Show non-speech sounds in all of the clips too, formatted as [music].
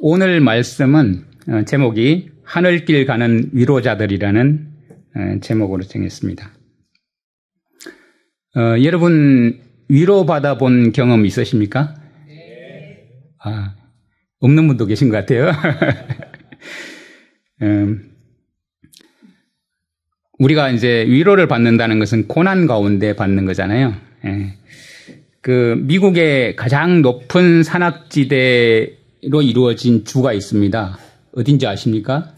오늘 말씀은 어, 제목이 하늘길 가는 위로자들이라는 어, 제목으로 정했습니다. 어, 여러분 위로받아 본 경험 있으십니까? 아, 없는 분도 계신 것 같아요. [laughs] 음, 우리가 이제 위로를 받는다는 것은 고난 가운데 받는 거잖아요. 예. 그 미국의 가장 높은 산악지대 로 이루어진 주가 있습니다. 어딘지 아십니까?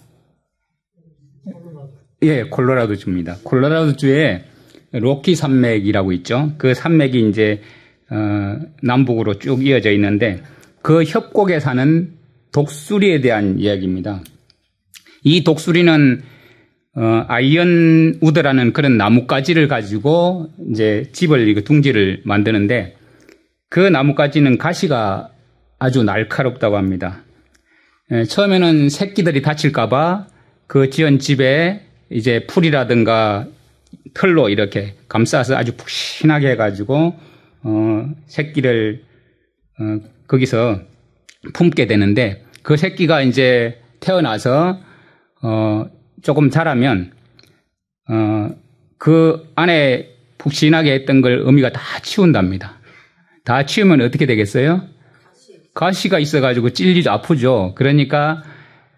예, 콜로라도 주입니다. 콜로라도 주에 로키 산맥이라고 있죠. 그 산맥이 이제 어, 남북으로 쭉 이어져 있는데 그 협곡에 사는 독수리에 대한 이야기입니다. 이 독수리는 어, 아이언 우드라는 그런 나뭇가지를 가지고 이제 집을 이거 둥지를 만드는데 그 나뭇가지는 가시가 아주 날카롭다고 합니다. 예, 처음에는 새끼들이 다칠까봐 그 지은 집에 이제 풀이라든가 털로 이렇게 감싸서 아주 푹신하게 해가지고 어, 새끼를 어, 거기서 품게 되는데 그 새끼가 이제 태어나서 어, 조금 자라면 어, 그 안에 푹신하게 했던 걸 어미가 다 치운답니다. 다 치우면 어떻게 되겠어요? 가시가 있어가지고 찔리죠. 아프죠. 그러니까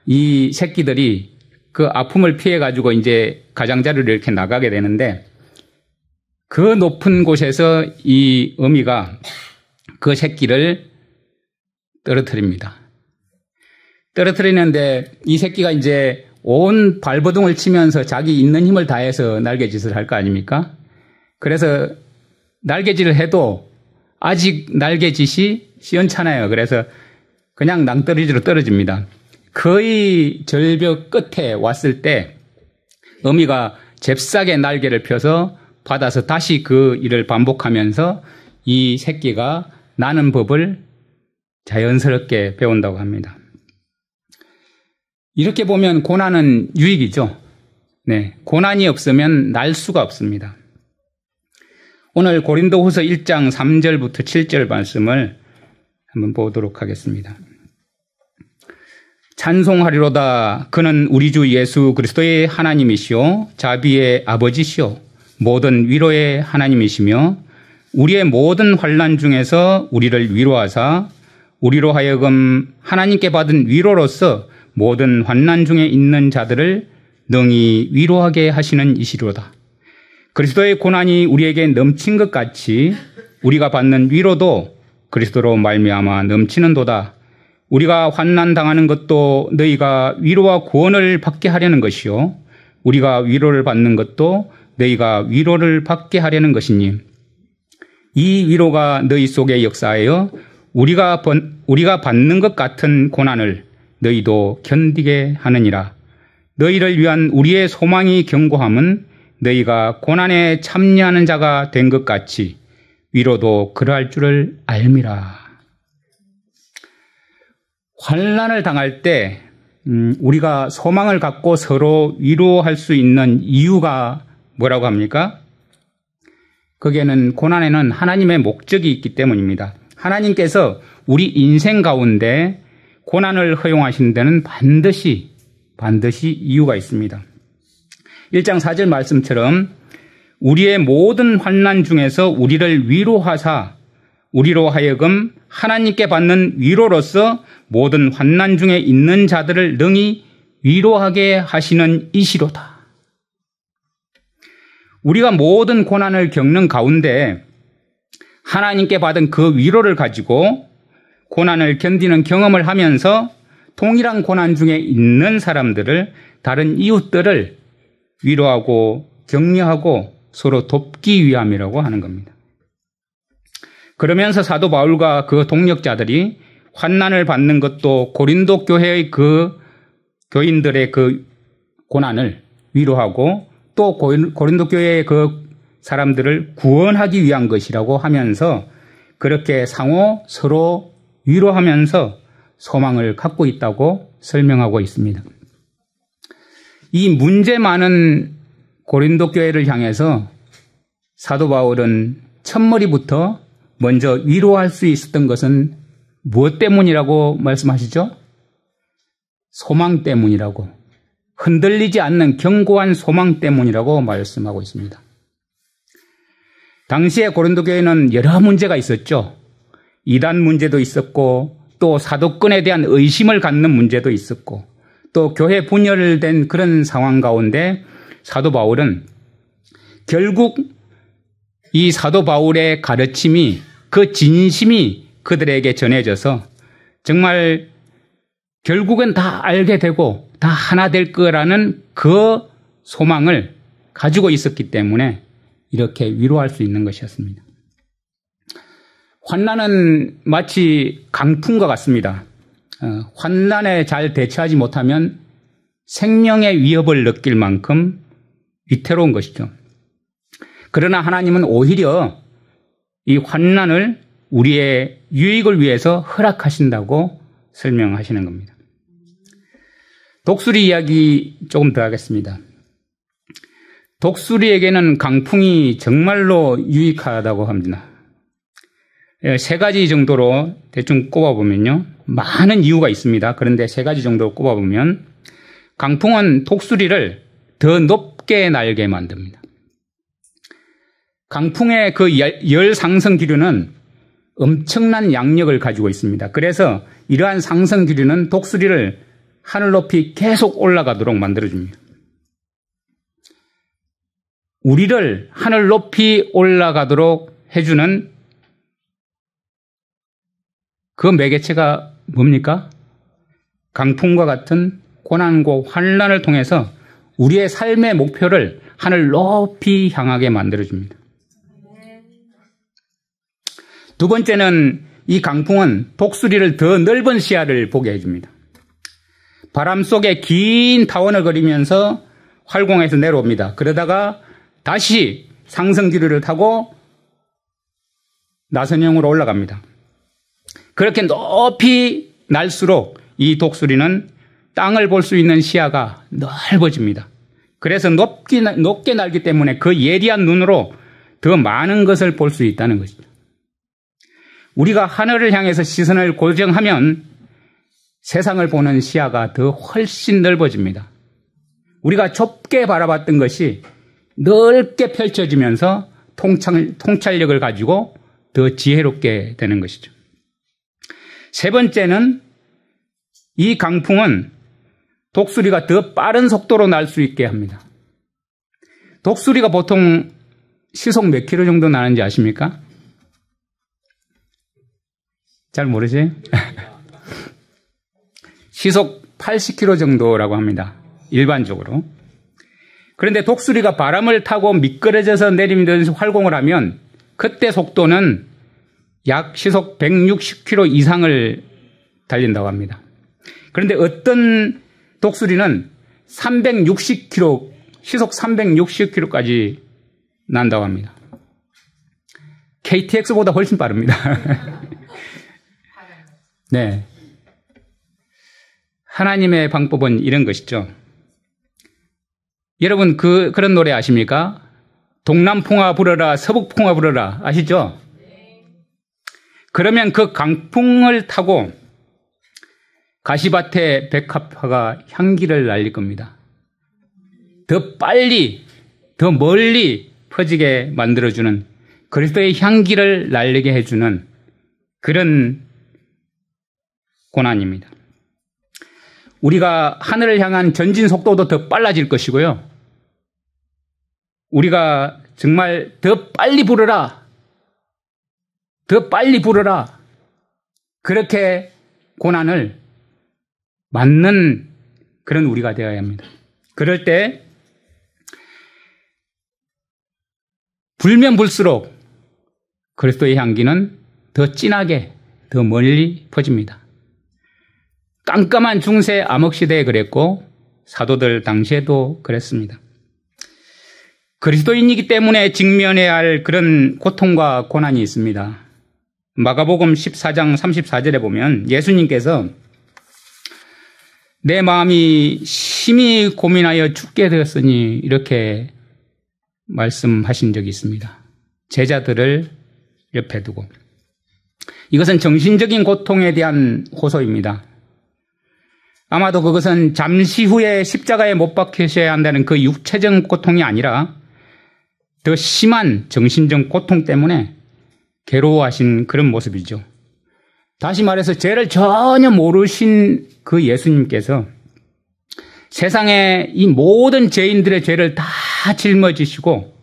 이 새끼들이 그 아픔을 피해가지고 이제 가장자리를 이렇게 나가게 되는데 그 높은 곳에서 이 어미가 그 새끼를 떨어뜨립니다. 떨어뜨리는데 이 새끼가 이제 온 발버둥을 치면서 자기 있는 힘을 다해서 날개짓을 할 거 아닙니까? 그래서 날개짓을 해도 아직 날개짓이 시원찮아요. 그래서 그냥 낭떠러지로 떨어집니다. 거의 절벽 끝에 왔을 때 어미가 잽싸게 날개를 펴서 받아서 다시 그 일을 반복하면서 이 새끼가 나는 법을 자연스럽게 배운다고 합니다. 이렇게 보면 고난은 유익이죠. 네. 고난이 없으면 날 수가 없습니다. 오늘 고린도후서 1장 3절부터 7절 말씀을 한번 보도록 하겠습니다. 찬송하리로다. 그는 우리 주 예수 그리스도의 하나님이시요 자비의 아버지시요 모든 위로의 하나님이시며 우리의 모든 환난 중에서 우리를 위로하사 우리로 하여금 하나님께 받은 위로로서 모든 환난 중에 있는 자들을 능히 위로하게 하시는 이시로다. 그리스도의 고난이 우리에게 넘친 것 같이 우리가 받는 위로도 그리스도로 말미암아 넘치는도다. 우리가 환난 당하는 것도 너희가 위로와 구원을 받게 하려는 것이요 우리가 위로를 받는 것도 너희가 위로를 받게 하려는 것이니 이 위로가 너희 속에 역사하여 우리가 번, 우리가 받는 것 같은 고난을 너희도 견디게 하느니라 너희를 위한 우리의 소망이 경고함은 너희가 고난에 참여하는 자가 된 것 같이 위로도 그러할 줄을 알미라. 환란을 당할 때 음, 우리가 소망을 갖고 서로 위로할 수 있는 이유가 뭐라고 합니까? 거기에는 고난에는 하나님의 목적이 있기 때문입니다. 하나님께서 우리 인생 가운데 고난을 허용하시는 데는 반드시 반드시 이유가 있습니다. 1장 4절 말씀처럼 우리의 모든 환난 중에서 우리를 위로하사 우리로 하여금 하나님께 받는 위로로서 모든 환난 중에 있는 자들을 능히 위로하게 하시는 이시로다. 우리가 모든 고난을 겪는 가운데 하나님께 받은 그 위로를 가지고 고난을 견디는 경험을 하면서 동일한 고난 중에 있는 사람들을 다른 이웃들을 위로하고 격려하고 서로 돕기 위함이라고 하는 겁니다. 그러면서 사도 바울과 그 동력자들이 환난을 받는 것도 고린도 교회의 그 교인들의 그 고난을 위로하고 또 고린도 교회의 그 사람들을 구원하기 위한 것이라고 하면서 그렇게 상호 서로 위로하면서 소망을 갖고 있다고 설명하고 있습니다. 이 문제 많은 고린도 교회를 향해서 사도 바울은 첫머리부터 먼저 위로할 수 있었던 것은 무엇 때문이라고 말씀하시죠? 소망 때문이라고. 흔들리지 않는 견고한 소망 때문이라고 말씀하고 있습니다. 당시에 고린도 교회는 여러 문제가 있었죠. 이단 문제도 있었고 또 사도권에 대한 의심을 갖는 문제도 있었고 또 교회 분열된 그런 상황 가운데 사도 바울은 결국 이 사도 바울의 가르침이 그 진심이 그들에게 전해져서 정말 결국은 다 알게 되고 다 하나 될 거라는 그 소망을 가지고 있었기 때문에 이렇게 위로할 수 있는 것이었습니다. 환난은 마치 강풍과 같습니다. 어, 환난에 잘 대처하지 못하면 생명의 위협을 느낄 만큼 위태로운 것이죠. 그러나 하나님은 오히려 이 환난을 우리의 유익을 위해서 허락하신다고 설명하시는 겁니다. 독수리 이야기 조금 더 하겠습니다. 독수리에게는 강풍이 정말로 유익하다고 합니다. 예, 세 가지 정도로 대충 꼽아보면요. 많은 이유가 있습니다. 그런데 세 가지 정도로 꼽아보면 강풍은 독수리를 더 높, 개의 날게 만듭니다. 강풍의 그 열 상승 기류는 엄청난 양력을 가지고 있습니다. 그래서 이러한 상승 기류는 독수리를 하늘 높이 계속 올라가도록 만들어줍니다. 우리를 하늘 높이 올라가도록 해주는 그 매개체가 뭡니까? 강풍과 같은 고난과 환란을 통해서 우리의 삶의 목표를 하늘 높이 향하게 만들어줍니다. 두 번째는 이 강풍은 독수리를 더 넓은 시야를 보게 해줍니다. 바람 속에 긴 타원을 그리면서 활공해서 내려옵니다. 그러다가 다시 상승기류를 타고 나선형으로 올라갑니다. 그렇게 높이 날수록 이 독수리는 땅을 볼 수 있는 시야가 넓어집니다. 그래서 높게, 높게 날기 때문에 그 예리한 눈으로 더 많은 것을 볼 수 있다는 것입니다 우리가 하늘을 향해서 시선을 고정하면 세상을 보는 시야가 더 훨씬 넓어집니다. 우리가 좁게 바라봤던 것이 넓게 펼쳐지면서 통찰, 통찰력을 가지고 더 지혜롭게 되는 것이죠. 세 번째는 이 강풍은 독수리가 더 빠른 속도로 날 수 있게 합니다. 독수리가 보통 시속 몇 킬로 정도 나는지 아십니까? 잘 모르지? [laughs] 시속 8 0 k 로 정도라고 합니다. 일반적으로. 그런데 독수리가 바람을 타고 미끄러져서 내리면서 활공을 하면 그때 속도는 약 시속 160km 이상을 달린다고 합니다. 그런데 어떤 독수리는 360km, 시속 360km까지 난다고 합니다. KTX보다 훨씬 빠릅니다. [laughs] 네. 하나님의 방법은 이런 것이죠. 여러분, 그, 그런 노래 아십니까? 동남풍아 부르라 서북풍아 부르라 아시죠? 그러면 그 강풍을 타고 가시밭에 백합화가 향기를 날릴 겁니다. 더 빨리, 더 멀리 퍼지게 만들어주는 그리스도의 향기를 날리게 해주는 그런 고난입니다. 우리가 하늘을 향한 전진 속도도 더 빨라질 것이고요. 우리가 정말 더 빨리 부르라. 더 빨리 부르라. 그렇게 고난을 맞는 그런 우리가 되어야 합니다. 그럴 때 불면 불수록 그리스도의 향기는 더 진하게 더 멀리 퍼집니다. 깜깜한 중세 암흑시대에 그랬고 사도들 당시에도 그랬습니다. 그리스도인이기 때문에 직면해야 할 그런 고통과 고난이 있습니다. 마가복음 14장 34절에 보면 예수님께서 내 마음이 심히 고민하여 죽게 되었으니 이렇게 말씀하신 적이 있습니다. 제자들을 옆에 두고. 이것은 정신적인 고통에 대한 호소입니다. 아마도 그것은 잠시 후에 십자가에 못 박히셔야 한다는 그 육체적 고통이 아니라 더 심한 정신적 고통 때문에 괴로워하신 그런 모습이죠. 다시 말해서 죄를 전혀 모르신 그 예수님께서 세상에이 모든 죄인들의 죄를 다 짊어지시고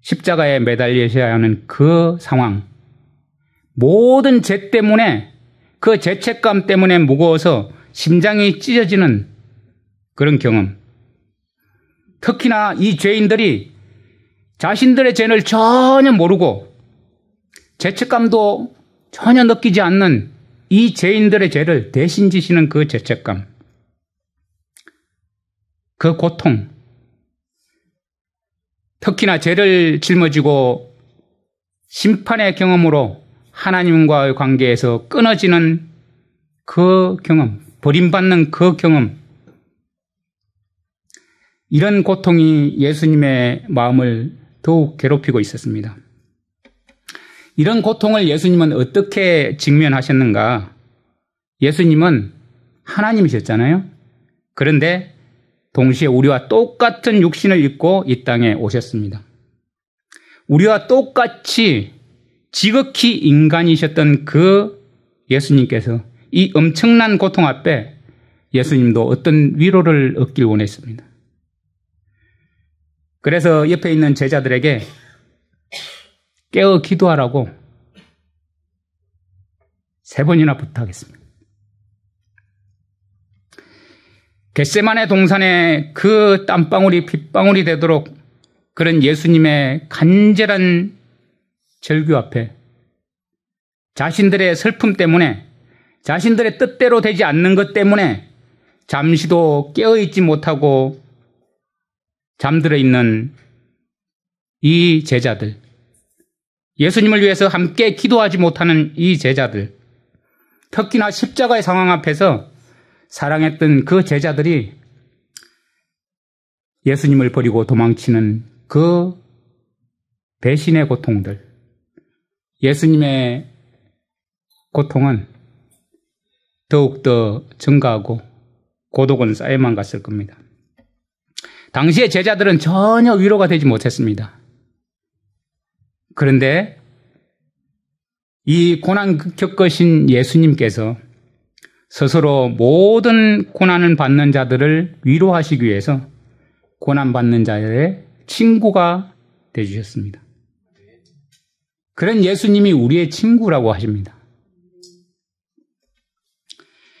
십자가에 매달리셔야 하는 그 상황. 모든 죄 때문에 그 죄책감 때문에 무거워서 심장이 찢어지는 그런 경험. 특히나 이 죄인들이 자신들의 죄를 전혀 모르고 죄책감도 전혀 느끼지 않는 이 죄인들의 죄를 대신 지시는 그 죄책감, 그 고통, 특히나 죄를 짊어지고 심판의 경험으로 하나님과의 관계에서 끊어지는 그 경험, 버림받는 그 경험, 이런 고통이 예수님의 마음을 더욱 괴롭히고 있었습니다. 이런 고통을 예수님은 어떻게 직면하셨는가? 예수님은 하나님이셨잖아요. 그런데 동시에 우리와 똑같은 육신을 입고 이 땅에 오셨습니다. 우리와 똑같이 지극히 인간이셨던 그 예수님께서 이 엄청난 고통 앞에 예수님도 어떤 위로를 얻길 원했습니다. 그래서 옆에 있는 제자들에게 깨어 기도하라고 세 번이나 부탁했습니다. 겟세만의 동산에 그 땀방울이 빗방울이 되도록 그런 예수님의 간절한 절규 앞에 자신들의 슬픔 때문에 자신들의 뜻대로 되지 않는 것 때문에 잠시도 깨어있지 못하고 잠들어 있는 이 제자들. 예수님을 위해서 함께 기도하지 못하는 이 제자들, 특히나 십자가의 상황 앞에서 사랑했던 그 제자들이 예수님을 버리고 도망치는 그 배신의 고통들, 예수님의 고통은 더욱더 증가하고 고독은 쌓여만 갔을 겁니다. 당시의 제자들은 전혀 위로가 되지 못했습니다. 그런데 이 고난 겪으신 예수님께서 스스로 모든 고난을 받는 자들을 위로하시기 위해서 고난받는 자의 친구가 되주셨습니다. 그런 예수님이 우리의 친구라고 하십니다.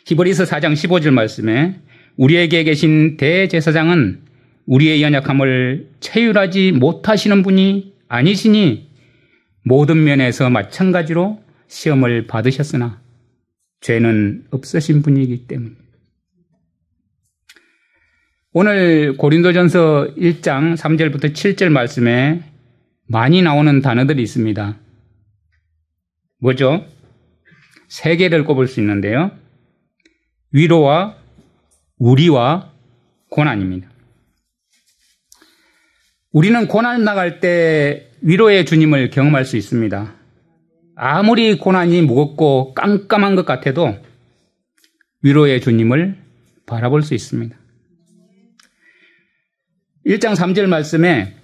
히브리서 4장 15절 말씀에 우리에게 계신 대제사장은 우리의 연약함을 체휼하지 못하시는 분이 아니시니 모든 면에서 마찬가지로 시험을 받으셨으나 죄는 없으신 분이기 때문입니다. 오늘 고린도전서 1장 3절부터 7절 말씀에 많이 나오는 단어들이 있습니다. 뭐죠? 세 개를 꼽을 수 있는데요. 위로와 우리와 고난입니다. 우리는 고난 나갈 때 위로의 주님을 경험할 수 있습니다. 아무리 고난이 무겁고 깜깜한 것 같아도 위로의 주님을 바라볼 수 있습니다. 1장 3절 말씀에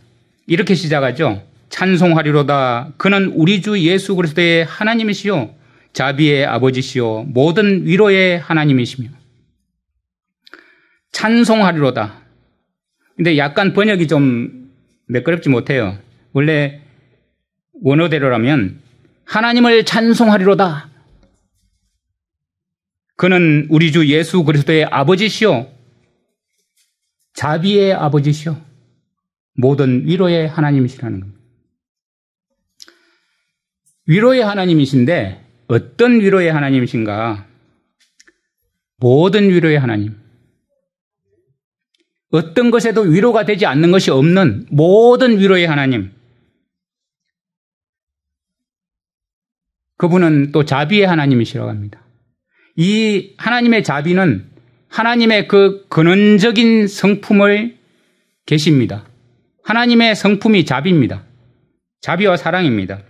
이렇게 시작하죠. 찬송하리로다. 그는 우리 주 예수 그리스도의 하나님이시요. 자비의 아버지시요. 모든 위로의 하나님이시며. 찬송하리로다. 근데 약간 번역이 좀 매끄럽지 못해요. 원래 원어대로라면 하나님을 찬송하리로다. 그는 우리 주 예수 그리스도의 아버지시요. 자비의 아버지시요. 모든 위로의 하나님이시라는 겁니다. 위로의 하나님이신데 어떤 위로의 하나님이신가? 모든 위로의 하나님. 어떤 것에도 위로가 되지 않는 것이 없는 모든 위로의 하나님. 그분은 또 자비의 하나님이시라고 합니다. 이 하나님의 자비는 하나님의 그 근원적인 성품을 계십니다. 하나님의 성품이 자비입니다. 자비와 사랑입니다.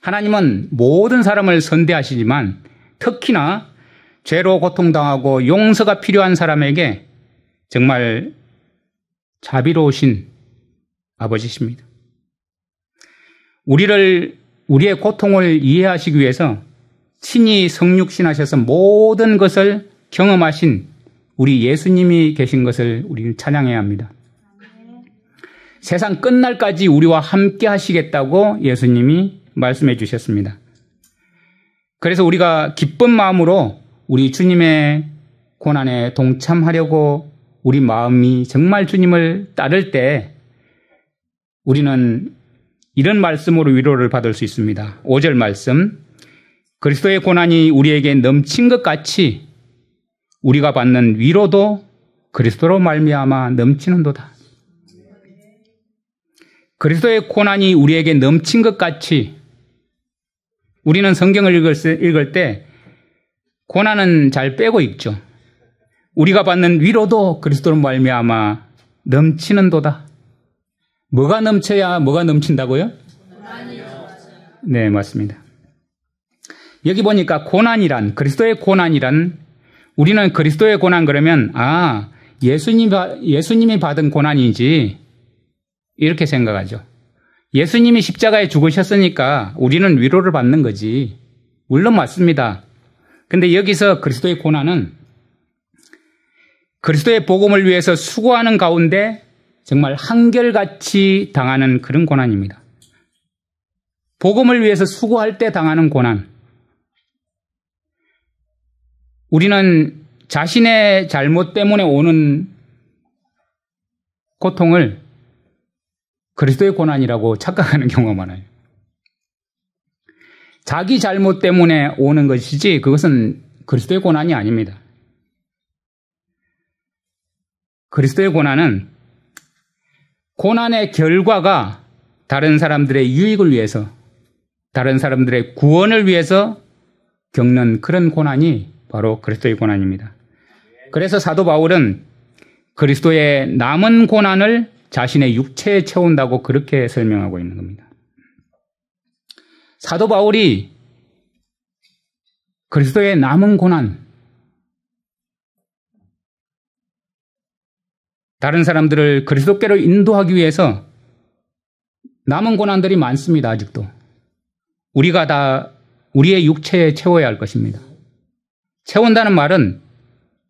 하나님은 모든 사람을 선대하시지만 특히나 죄로 고통당하고 용서가 필요한 사람에게 정말 자비로우신 아버지십니다. 우리를 우리의 고통을 이해하시기 위해서 친히 성육신하셔서 모든 것을 경험하신 우리 예수님이 계신 것을 우리는 찬양해야 합니다. 세상 끝날까지 우리와 함께 하시겠다고 예수님이 말씀해 주셨습니다. 그래서 우리가 기쁜 마음으로 우리 주님의 고난에 동참하려고 우리 마음이 정말 주님을 따를 때 우리는 이런 말씀으로 위로를 받을 수 있습니다. 5절 말씀. 그리스도의 고난이 우리에게 넘친 것 같이 우리가 받는 위로도 그리스도로 말미암아 넘치는도다. 그리스도의 고난이 우리에게 넘친 것 같이 우리는 성경을 읽을 때 고난은 잘 빼고 있죠 우리가 받는 위로도 그리스도로 말미암아 넘치는 도다. 뭐가 넘쳐야 뭐가 넘친다고요? 네, 맞습니다. 여기 보니까 고난이란 그리스도의 고난이란 우리는 그리스도의 고난 그러면 아 예수님 예수님이 받은 고난이지 이렇게 생각하죠. 예수님이 십자가에 죽으셨으니까 우리는 위로를 받는 거지. 물론 맞습니다. 근데 여기서 그리스도의 고난은 그리스도의 복음을 위해서 수고하는 가운데 정말 한결같이 당하는 그런 고난입니다. 복음을 위해서 수고할 때 당하는 고난. 우리는 자신의 잘못 때문에 오는 고통을 그리스도의 고난이라고 착각하는 경우가 많아요. 자기 잘못 때문에 오는 것이지 그것은 그리스도의 고난이 아닙니다. 그리스도의 고난은 고난의 결과가 다른 사람들의 유익을 위해서, 다른 사람들의 구원을 위해서 겪는 그런 고난이 바로 그리스도의 고난입니다. 그래서 사도 바울은 그리스도의 남은 고난을 자신의 육체에 채운다고 그렇게 설명하고 있는 겁니다. 사도 바울이 그리스도의 남은 고난, 다른 사람들을 그리스도께로 인도하기 위해서 남은 고난들이 많습니다, 아직도. 우리가 다 우리의 육체에 채워야 할 것입니다. 채운다는 말은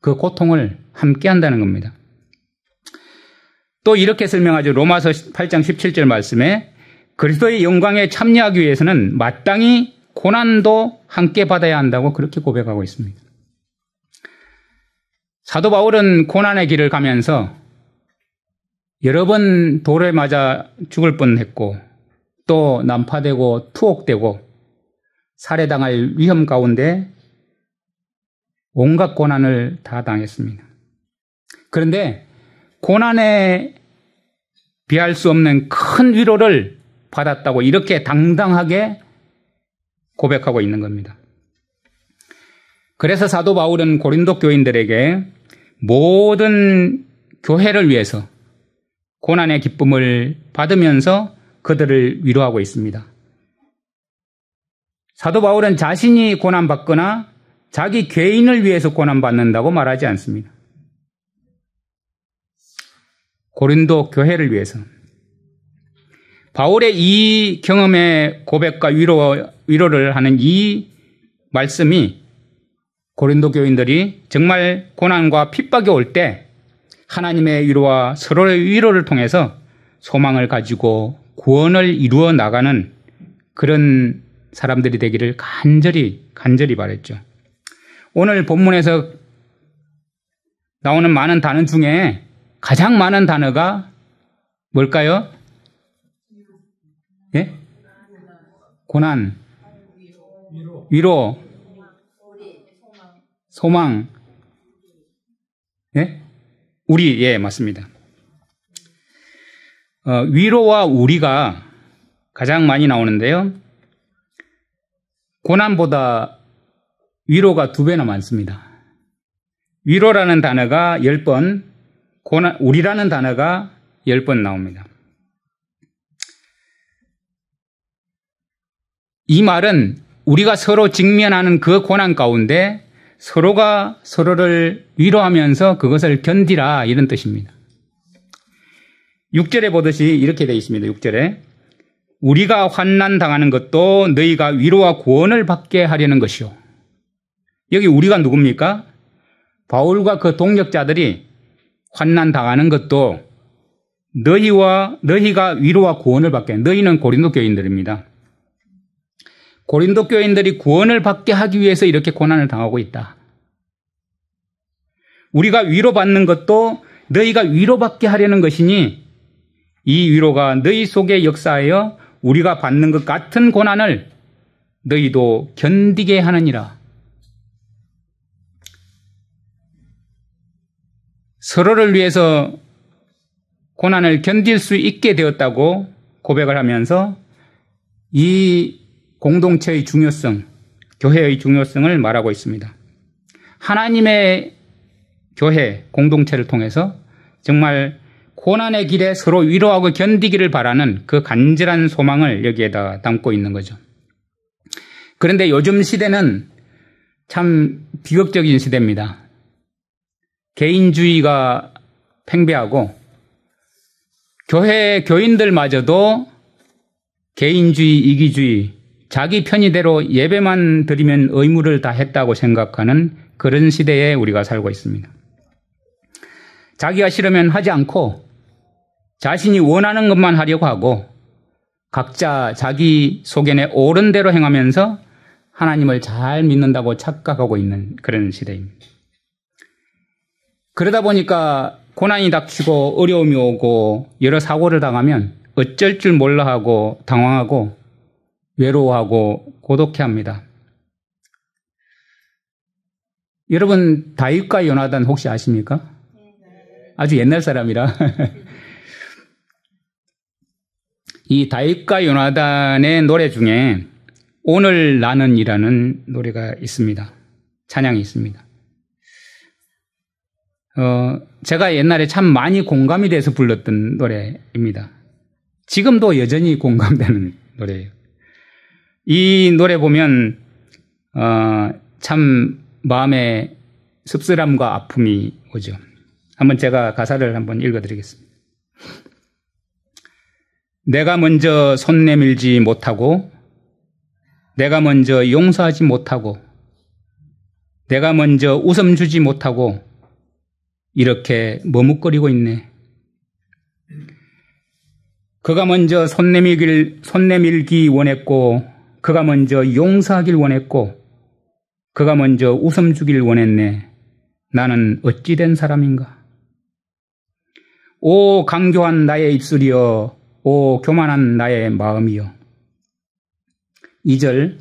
그 고통을 함께 한다는 겁니다. 또 이렇게 설명하죠. 로마서 8장 17절 말씀에 그리스도의 영광에 참여하기 위해서는 마땅히 고난도 함께 받아야 한다고 그렇게 고백하고 있습니다. 사도 바울은 고난의 길을 가면서 여러 번 돌에 맞아 죽을 뻔했고 또 난파되고 투옥되고 살해당할 위험 가운데 온갖 고난을 다 당했습니다. 그런데 고난에 비할 수 없는 큰 위로를 받았다고 이렇게 당당하게 고백하고 있는 겁니다. 그래서 사도 바울은 고린도 교인들에게 모든 교회를 위해서 고난의 기쁨을 받으면서 그들을 위로하고 있습니다. 사도 바울은 자신이 고난받거나 자기 개인을 위해서 고난받는다고 말하지 않습니다. 고린도 교회를 위해서. 바울의 이 경험의 고백과 위로, 위로를 하는 이 말씀이 고린도 교인들이 정말 고난과 핍박이 올때 하나님의 위로와 서로의 위로를 통해서 소망을 가지고 구원을 이루어 나가는 그런 사람들이 되기를 간절히 간절히 바랬죠. 오늘 본문에서 나오는 많은 단어 중에 가장 많은 단어가 뭘까요? 예? 고난, 위로, 소망, 예? 우리, 예, 맞습니다. 어, 위로와 우리가 가장 많이 나오는데요. 고난보다 위로가 두 배나 많습니다. 위로라는 단어가 10번, 고난, 우리라는 단어가 10번 나옵니다. 이 말은 우리가 서로 직면하는 그 고난 가운데 서로가 서로를 위로하면서 그것을 견디라 이런 뜻입니다. 6절에 보듯이 이렇게 되어 있습니다. 6절에 우리가 환난 당하는 것도 너희가 위로와 구원을 받게 하려는 것이요. 여기 우리가 누굽니까? 바울과 그 동력자들이 환난 당하는 것도 너희와 너희가 위로와 구원을 받게 너희는 고린도 교인들입니다. 고린도 교인들이 구원을 받게 하기 위해서 이렇게 고난을 당하고 있다. 우리가 위로받는 것도 너희가 위로받게 하려는 것이니 이 위로가 너희 속에 역사하여 우리가 받는 것 같은 고난을 너희도 견디게 하느니라. 서로를 위해서 고난을 견딜 수 있게 되었다고 고백을 하면서 이 공동체의 중요성, 교회의 중요성을 말하고 있습니다. 하나님의 교회, 공동체를 통해서 정말 고난의 길에 서로 위로하고 견디기를 바라는 그 간절한 소망을 여기에다 담고 있는 거죠. 그런데 요즘 시대는 참 비극적인 시대입니다. 개인주의가 팽배하고 교회 교인들마저도 개인주의, 이기주의, 자기 편의대로 예배만 드리면 의무를 다 했다고 생각하는 그런 시대에 우리가 살고 있습니다. 자기가 싫으면 하지 않고 자신이 원하는 것만 하려고 하고 각자 자기 소견에 옳은 대로 행하면서 하나님을 잘 믿는다고 착각하고 있는 그런 시대입니다. 그러다 보니까 고난이 닥치고 어려움이 오고 여러 사고를 당하면 어쩔 줄 몰라 하고 당황하고 외로워하고 고독해 합니다. 여러분 다윗과 요나단 혹시 아십니까? 아주 옛날 사람이라 [laughs] 이 다윗과 요나단의 노래 중에 오늘 나는이라는 노래가 있습니다. 찬양이 있습니다. 어, 제가 옛날에 참 많이 공감이 돼서 불렀던 노래입니다. 지금도 여전히 공감되는 노래예요. 이 노래 보면 어, 참 마음에 씁쓸함과 아픔이 오죠. 한번 제가 가사를 한번 읽어드리겠습니다. 내가 먼저 손 내밀지 못하고, 내가 먼저 용서하지 못하고, 내가 먼저 웃음 주지 못하고, 이렇게 머뭇거리고 있네. 그가 먼저 손 내밀길, 손 내밀기 원했고, 그가 먼저 용서하길 원했고 그가 먼저 웃음 주길 원했네. 나는 어찌된 사람인가? 오 강교한 나의 입술이여 오 교만한 나의 마음이여 2절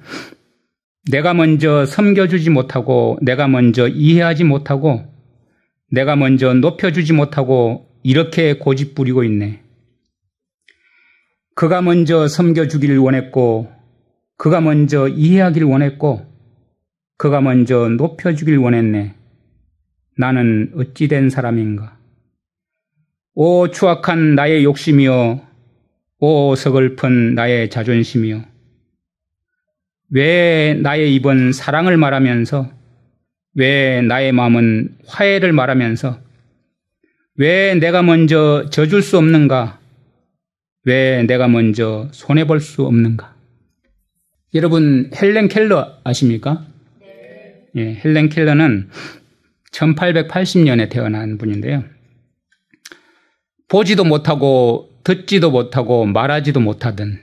내가 먼저 섬겨주지 못하고 내가 먼저 이해하지 못하고 내가 먼저 높여주지 못하고 이렇게 고집 부리고 있네. 그가 먼저 섬겨주기를 원했고 그가 먼저 이해하길 원했고 그가 먼저 높여주길 원했네. 나는 어찌된 사람인가? 오 추악한 나의 욕심이여, 오 서글픈 나의 자존심이여. 왜 나의 입은 사랑을 말하면서, 왜 나의 마음은 화해를 말하면서, 왜 내가 먼저 져줄 수 없는가? 왜 내가 먼저 손해볼 수 없는가? 여러분 헬렌 켈러 아십니까? 네. 예, 헬렌 켈러는 1880년에 태어난 분인데요. 보지도 못하고 듣지도 못하고 말하지도 못하던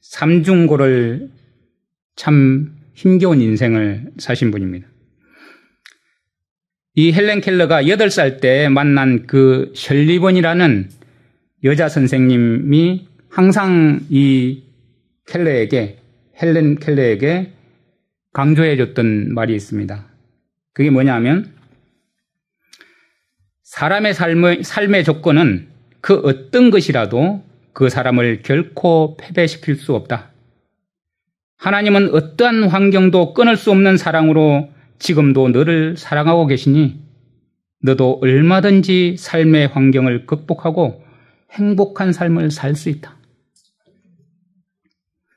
삼중고를 참 힘겨운 인생을 사신 분입니다. 이 헬렌 켈러가 8살 때 만난 그셜리본이라는 여자 선생님이 항상 이 켈러에게 헬렌 켈레에게 강조해 줬던 말이 있습니다. 그게 뭐냐면 사람의 삶의, 삶의 조건은 그 어떤 것이라도 그 사람을 결코 패배시킬 수 없다. 하나님은 어떠한 환경도 끊을 수 없는 사랑으로 지금도 너를 사랑하고 계시니 너도 얼마든지 삶의 환경을 극복하고 행복한 삶을 살 수 있다.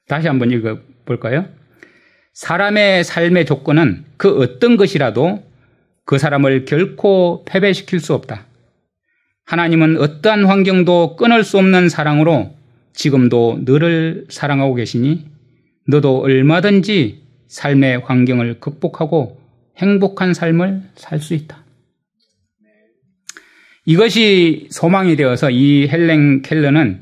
다시 한번 읽어볼까요? 사람의 삶의 조건은 그 어떤 것이라도 그 사람을 결코 패배시킬 수 없다. 하나님은 어떠한 환경도 끊을 수 없는 사랑으로 지금도 너를 사랑하고 계시니 너도 얼마든지 삶의 환경을 극복하고 행복한 삶을 살 수 있다. 이것이 소망이 되어서 이 헬렌 켈러는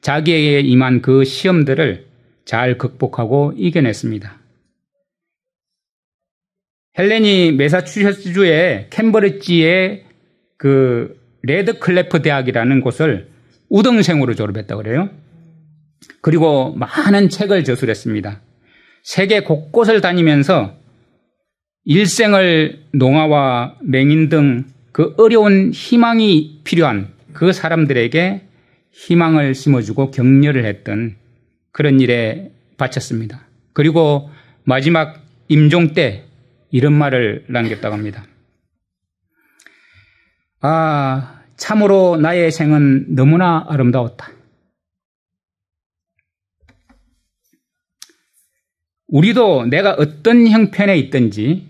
자기에게 임한 그 시험들을 잘 극복하고 이겨냈습니다. 헬렌이 메사추세츠주의 캠버리지의 그 레드클래프 대학이라는 곳을 우등생으로 졸업했다고 그래요. 그리고 많은 책을 저술했습니다. 세계 곳곳을 다니면서 일생을 농아와 맹인 등 그 어려운 희망이 필요한 그 사람들에게 희망을 심어주고 격려를 했던 그런 일에 바쳤습니다. 그리고 마지막 임종 때 이런 말을 남겼다고 합니다. 아, 참으로 나의 생은 너무나 아름다웠다. 우리도 내가 어떤 형편에 있든지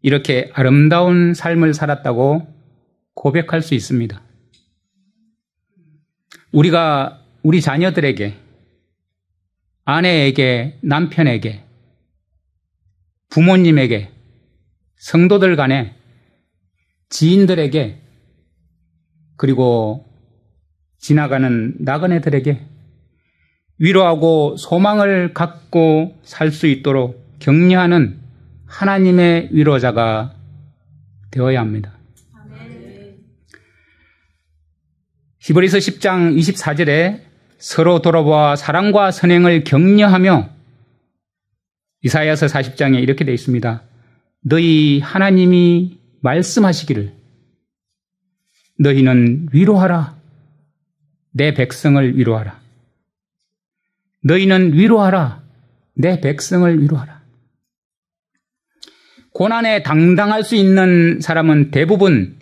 이렇게 아름다운 삶을 살았다고 고백할 수 있습니다. 우리가 우리 자녀들에게 아내에게, 남편에게, 부모님에게, 성도들 간에, 지인들에게, 그리고 지나가는 나그네들에게 위로하고 소망을 갖고 살 수 있도록 격려하는 하나님의 위로자가 되어야 합니다. 히브리서 10장 24절에 서로 돌아보아 사랑과 선행을 격려하며 이사야서 40장에 이렇게 되어 있습니다. 너희 하나님이 말씀하시기를 너희는 위로하라. 내 백성을 위로하라. 너희는 위로하라. 내 백성을 위로하라. 고난에 당당할 수 있는 사람은 대부분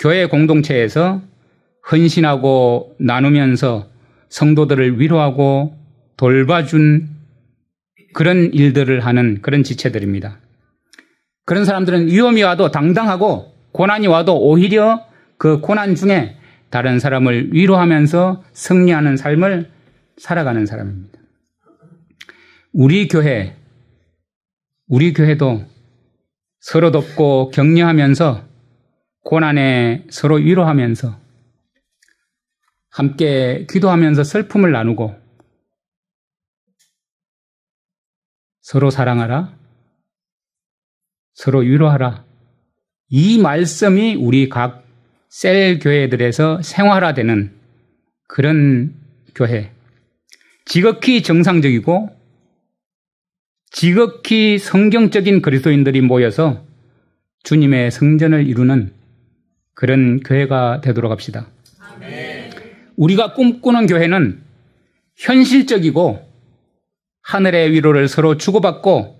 교회 공동체에서 헌신하고 나누면서 성도들을 위로하고 돌봐준 그런 일들을 하는 그런 지체들입니다. 그런 사람들은 위험이 와도 당당하고 고난이 와도 오히려 그 고난 중에 다른 사람을 위로하면서 승리하는 삶을 살아가는 사람입니다. 우리 교회, 우리 교회도 서로 돕고 격려하면서 고난에 서로 위로하면서 함께 기도하면서 슬픔을 나누고 서로 사랑하라, 서로 위로하라. 이 말씀이 우리 각 셀 교회들에서 생활화되는 그런 교회. 지극히 정상적이고 지극히 성경적인 그리스도인들이 모여서 주님의 성전을 이루는 그런 교회가 되도록 합시다. 아멘. 우리가 꿈꾸는 교회는 현실적이고 하늘의 위로를 서로 주고받고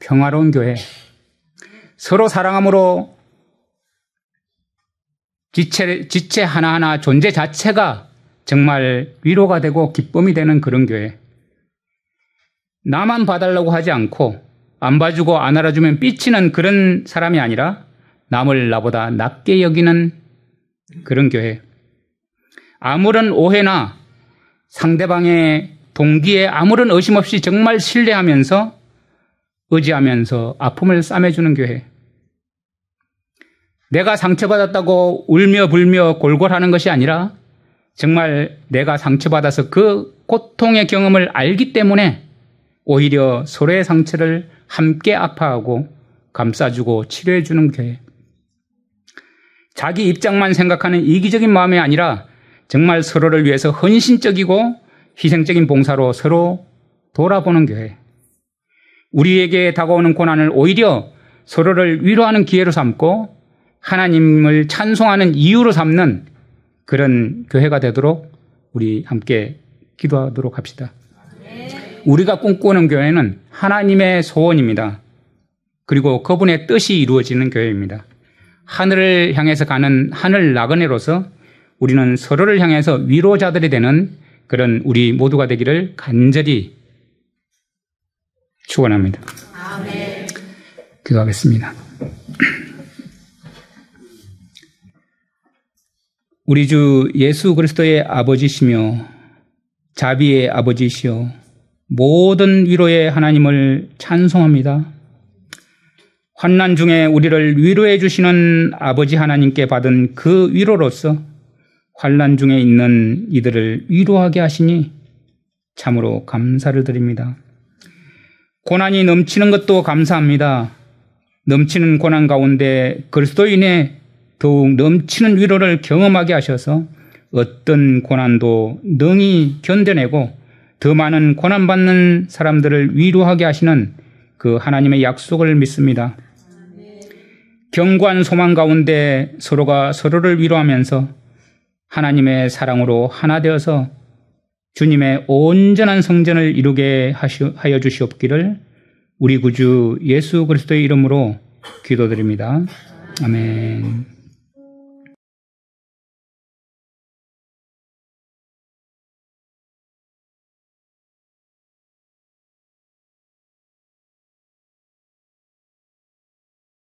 평화로운 교회, 서로 사랑함으로 지체, 지체 하나하나 존재 자체가 정말 위로가 되고 기쁨이 되는 그런 교회. 나만 봐달라고 하지 않고 안 봐주고 안 알아주면 삐치는 그런 사람이 아니라 남을 나보다 낮게 여기는 그런 교회. 아무런 오해나 상대방의 동기에 아무런 의심 없이 정말 신뢰하면서 의지하면서 아픔을 싸매주는 교회. 내가 상처받았다고 울며 불며 골골하는 것이 아니라 정말 내가 상처받아서 그 고통의 경험을 알기 때문에 오히려 서로의 상처를 함께 아파하고 감싸주고 치료해주는 교회. 자기 입장만 생각하는 이기적인 마음이 아니라 정말 서로를 위해서 헌신적이고 희생적인 봉사로 서로 돌아보는 교회. 우리에게 다가오는 고난을 오히려 서로를 위로하는 기회로 삼고 하나님을 찬송하는 이유로 삼는 그런 교회가 되도록 우리 함께 기도하도록 합시다. 우리가 꿈꾸는 교회는 하나님의 소원입니다. 그리고 그분의 뜻이 이루어지는 교회입니다. 하늘을 향해서 가는 하늘 나그네로서 우리는 서로를 향해서 위로자들이 되는 그런 우리 모두가 되기를 간절히 축원합니다. 아멘. 기도하겠습니다. [clears throat] 우리 주 예수 그리스도의 아버지시며 자비의 아버지시요 모든 위로의 하나님을 찬송합니다. 환난 중에 우리를 위로해 주시는 아버지 하나님께 받은 그 위로로서 환란 중에 있는 이들을 위로하게 하시니 참으로 감사를 드립니다. 고난이 넘치는 것도 감사합니다. 넘치는 고난 가운데 그리스도인의 더욱 넘치는 위로를 경험하게 하셔서 어떤 고난도 능히 견뎌내고 더 많은 고난받는 사람들을 위로하게 하시는 그 하나님의 약속을 믿습니다. 경관 소망 가운데 서로가 서로를 위로하면서 하나님의 사랑으로 하나 되어서 주님의 온전한 성전을 이루게 하여 주시옵기를 우리 구주 예수 그리스도의 이름으로 기도드립니다. 아멘.